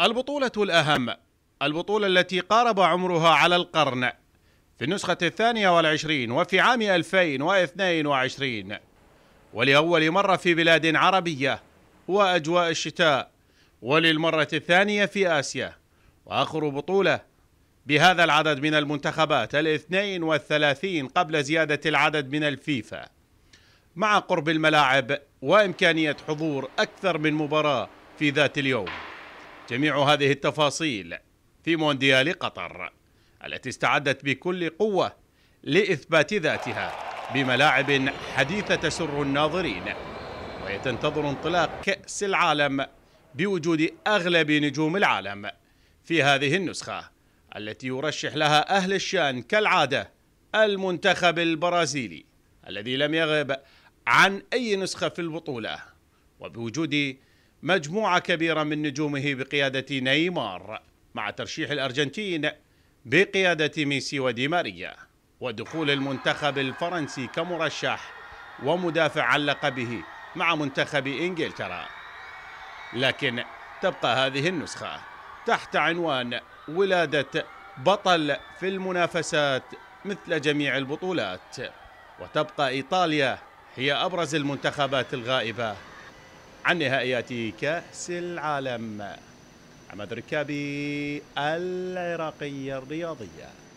البطولة الأهم البطولة التي قارب عمرها على القرن في النسخة الثانية والعشرين وفي عام 2022 ولأول مرة في بلاد عربية وأجواء الشتاء وللمرة الثانية في آسيا وآخر بطولة بهذا العدد من المنتخبات الاثنين والثلاثين قبل زيادة العدد من الفيفا مع قرب الملاعب وإمكانية حضور أكثر من مباراة في ذات اليوم جميع هذه التفاصيل في مونديال قطر التي استعدت بكل قوة لإثبات ذاتها بملاعب حديثة تسر الناظرين وهي تنتظر انطلاق كأس العالم بوجود أغلب نجوم العالم في هذه النسخة التي يرشح لها أهل الشان كالعادة المنتخب البرازيلي الذي لم يغب عن أي نسخة في البطولة وبوجود مجموعة كبيرة من نجومه بقيادة نيمار مع ترشيح الأرجنتين بقيادة ميسي ودي ماريا ودخول المنتخب الفرنسي كمرشح ومدافع عن لقبه مع منتخب إنجلترا لكن تبقى هذه النسخة تحت عنوان ولادة بطل في المنافسات مثل جميع البطولات وتبقى إيطاليا هي أبرز المنتخبات الغائبة عن نهائيات كأس العالم عماد ركابي العراقية الرياضية